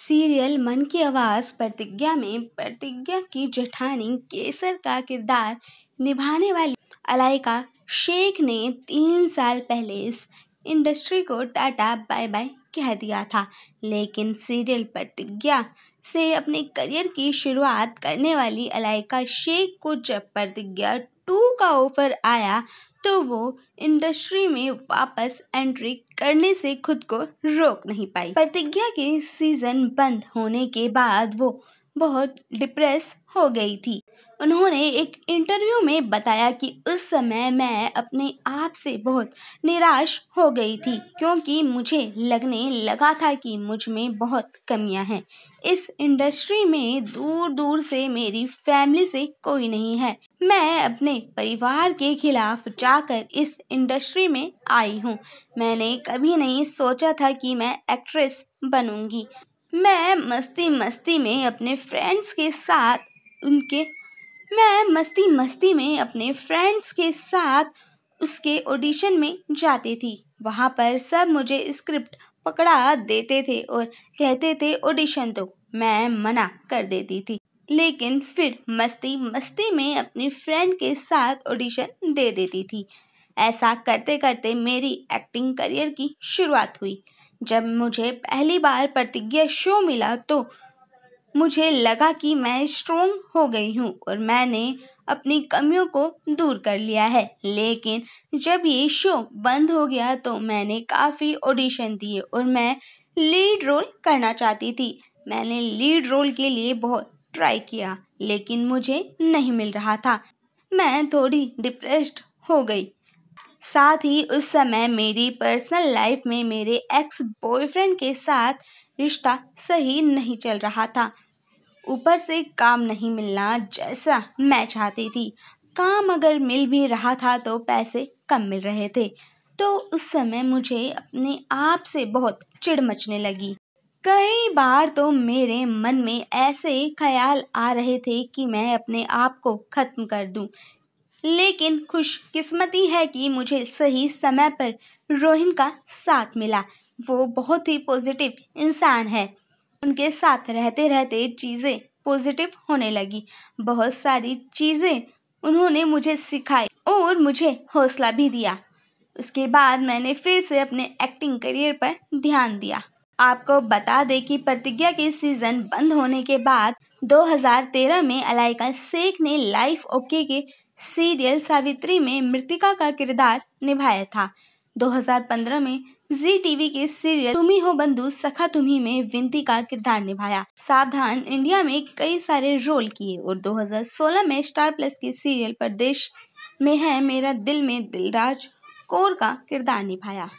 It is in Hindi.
सीरियल मन की आवाज़ प्रतिज्ञा में प्रतिज्ञा की जेठानी केसर का किरदार निभाने वाली अलाइका शेख ने तीन साल पहले इस इंडस्ट्री को टाटा बाय बाय कह दिया था लेकिन सीरियल प्रतिज्ञा से अपने करियर की शुरुआत करने वाली अलाइका शेख को जब प्रतिज्ञा टू का ऑफर आया तो वो इंडस्ट्री में वापस एंट्री करने से खुद को रोक नहीं पाई प्रतिज्ञा के सीजन बंद होने के बाद वो बहुत डिप्रेस हो गई थी उन्होंने एक इंटरव्यू में बताया कि उस समय मैं अपने आप से बहुत निराश हो गई थी क्योंकि मुझे लगने लगा था कि मुझ में बहुत कमियां हैं इस इंडस्ट्री में दूर दूर से मेरी फैमिली से कोई नहीं है मैं अपने परिवार के खिलाफ जाकर इस इंडस्ट्री में आई हूँ मैंने कभी नहीं सोचा था कि मैं एक्ट्रेस बनूंगी मैं मस्ती मस्ती में अपने फ्रेंड्स के साथ उनके मैं मस्ती मस्ती में अपने फ्रेंड्स के साथ उसके ऑडिशन में जाती थी वहाँ पर सब मुझे स्क्रिप्ट पकड़ा देते थे और कहते थे ऑडिशन दो मैं मना कर देती थी लेकिन फिर मस्ती मस्ती में अपनी फ्रेंड के साथ ऑडिशन दे देती थी ऐसा करते करते मेरी एक्टिंग करियर की शुरुआत हुई जब मुझे पहली बार प्रतिज्ञा शो मिला तो मुझे लगा कि मैं स्ट्रोंग हो गई हूँ और मैंने अपनी कमियों को दूर कर लिया है लेकिन जब ये शो बंद हो गया तो मैंने काफ़ी ऑडिशन दिए और मैं लीड रोल करना चाहती थी मैंने लीड रोल के लिए बहुत ट्राई किया लेकिन मुझे नहीं मिल रहा था मैं थोड़ी डिप्रेस्ड हो गई साथ ही उस समय मेरी पर्सनल लाइफ में मेरे एक्स बॉयफ्रेंड के साथ रिश्ता सही नहीं चल रहा था ऊपर से काम नहीं मिलना जैसा मैं चाहती थी काम अगर मिल भी रहा था तो पैसे कम मिल रहे थे तो उस समय मुझे अपने आप से बहुत चिड़ मचने लगी कई बार तो मेरे मन में ऐसे ख्याल आ रहे थे कि मैं अपने आप को ख़त्म कर दूं, लेकिन खुशकिस्मती है कि मुझे सही समय पर रोहिन का साथ मिला वो बहुत ही पॉजिटिव इंसान है उनके साथ रहते रहते चीज़ें पॉजिटिव होने लगी बहुत सारी चीज़ें उन्होंने मुझे सिखाई और मुझे हौसला भी दिया उसके बाद मैंने फिर से अपने एक्टिंग करियर पर ध्यान दिया आपको बता दें कि प्रतिज्ञा के सीजन बंद होने के बाद 2013 में अलाइका शेख ने लाइफ ओके के सीरियल सावित्री में मृतिका का किरदार निभाया था 2015 में जी टीवी के सीरियल तुम्ही हो बंधु सखा तुम्ही में विनती का किरदार निभाया सावधान इंडिया में कई सारे रोल किए और 2016 में स्टार प्लस के सीरियल परदेश में है मेरा दिल में दिलराज कौर का किरदार निभाया